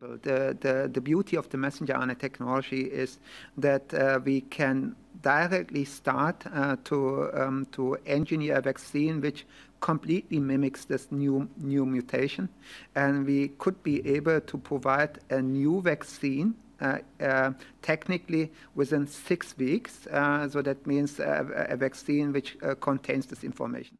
The, the, the beauty of the messenger RNA technology is that uh, we can directly start uh, to, um, to engineer a vaccine which completely mimics this new, new mutation. And we could be able to provide a new vaccine uh, uh, technically within six weeks. Uh, so that means a vaccine which uh, contains this information.